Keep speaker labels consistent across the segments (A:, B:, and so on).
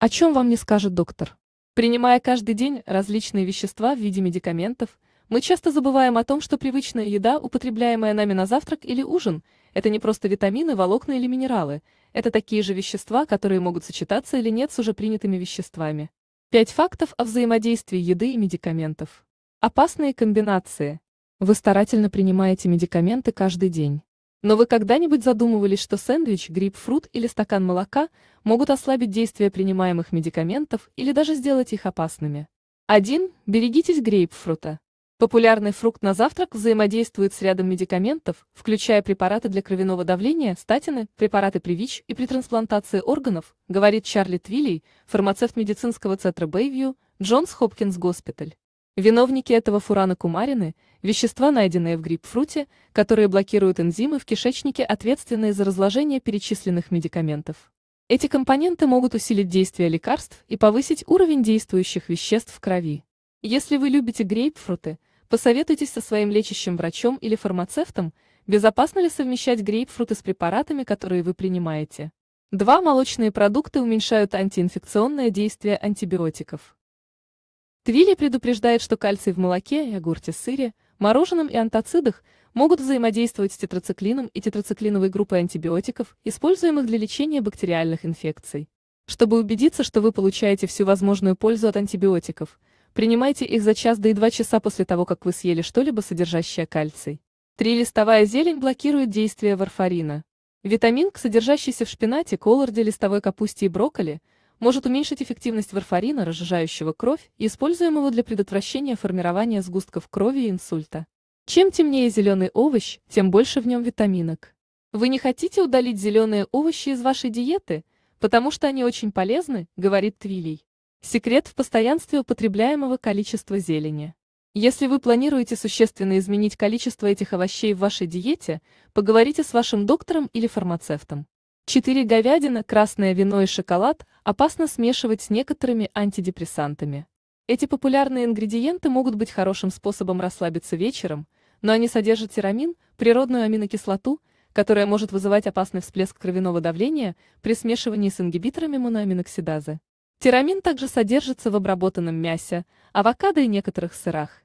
A: О чем вам не скажет доктор? Принимая каждый день различные вещества в виде медикаментов, мы часто забываем о том, что привычная еда, употребляемая нами на завтрак или ужин, это не просто витамины, волокна или минералы, это такие же вещества, которые могут сочетаться или нет с уже принятыми веществами. Пять фактов о взаимодействии еды и медикаментов. Опасные комбинации. Вы старательно принимаете медикаменты каждый день. Но вы когда-нибудь задумывались, что сэндвич, грейпфрут или стакан молока могут ослабить действие принимаемых медикаментов или даже сделать их опасными? 1. Берегитесь грейпфрута. Популярный фрукт на завтрак взаимодействует с рядом медикаментов, включая препараты для кровяного давления, статины, препараты при ВИЧ и при трансплантации органов, говорит Чарли Твилли, фармацевт медицинского центра Бэйвью, Джонс Хопкинс Госпиталь. Виновники этого фурана кумарины – вещества, найденные в грейпфруте, которые блокируют энзимы в кишечнике, ответственные за разложение перечисленных медикаментов. Эти компоненты могут усилить действие лекарств и повысить уровень действующих веществ в крови. Если вы любите грейпфруты, посоветуйтесь со своим лечащим врачом или фармацевтом, безопасно ли совмещать грейпфруты с препаратами, которые вы принимаете. Два Молочные продукта уменьшают антиинфекционное действие антибиотиков. Твилли предупреждает, что кальций в молоке, йогурте, сыре, мороженом и антацидах могут взаимодействовать с тетрациклином и тетрациклиновой группой антибиотиков, используемых для лечения бактериальных инфекций. Чтобы убедиться, что вы получаете всю возможную пользу от антибиотиков, принимайте их за час до и два часа после того, как вы съели что-либо, содержащее кальций. Трилистовая зелень блокирует действие варфарина. Витамин, содержащийся в шпинате, колорде, листовой капусте и брокколи – может уменьшить эффективность варфарина, разжижающего кровь используемого для предотвращения формирования сгустков крови и инсульта. Чем темнее зеленый овощ, тем больше в нем витаминок. Вы не хотите удалить зеленые овощи из вашей диеты, потому что они очень полезны, говорит Твилей. Секрет в постоянстве употребляемого количества зелени. Если вы планируете существенно изменить количество этих овощей в вашей диете, поговорите с вашим доктором или фармацевтом. 4. Говядина, красное вино и шоколад опасно смешивать с некоторыми антидепрессантами. Эти популярные ингредиенты могут быть хорошим способом расслабиться вечером, но они содержат тирамин, природную аминокислоту, которая может вызывать опасный всплеск кровяного давления при смешивании с ингибиторами моноаминоксидазы. Тирамин также содержится в обработанном мясе, авокадо и некоторых сырах.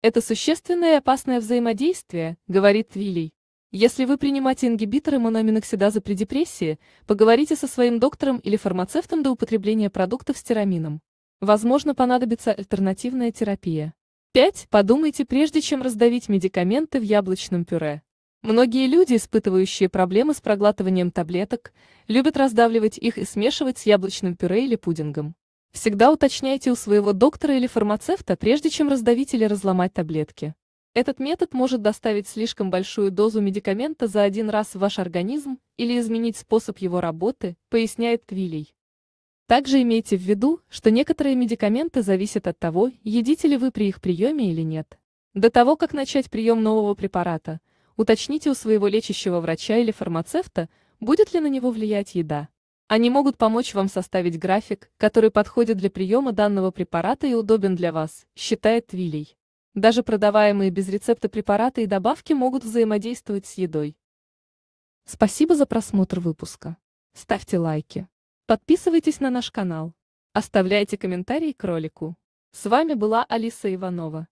A: Это существенное и опасное взаимодействие, говорит Вилли. Если вы принимаете ингибиторы моноаминоксидазы при депрессии, поговорите со своим доктором или фармацевтом до употребления продуктов с тирамином. Возможно, понадобится альтернативная терапия. 5. Подумайте, прежде чем раздавить медикаменты в яблочном пюре. Многие люди, испытывающие проблемы с проглатыванием таблеток, любят раздавливать их и смешивать с яблочным пюре или пудингом. Всегда уточняйте у своего доктора или фармацевта, прежде чем раздавить или разломать таблетки. Этот метод может доставить слишком большую дозу медикамента за один раз в ваш организм или изменить способ его работы, поясняет Квилей. Также имейте в виду, что некоторые медикаменты зависят от того, едите ли вы при их приеме или нет. До того, как начать прием нового препарата, уточните у своего лечащего врача или фармацевта, будет ли на него влиять еда. Они могут помочь вам составить график, который подходит для приема данного препарата и удобен для вас, считает Вилей. Даже продаваемые без рецепта препараты и добавки могут взаимодействовать с едой. Спасибо за просмотр выпуска. Ставьте лайки. Подписывайтесь на наш канал. Оставляйте комментарии к ролику. С вами была Алиса Иванова.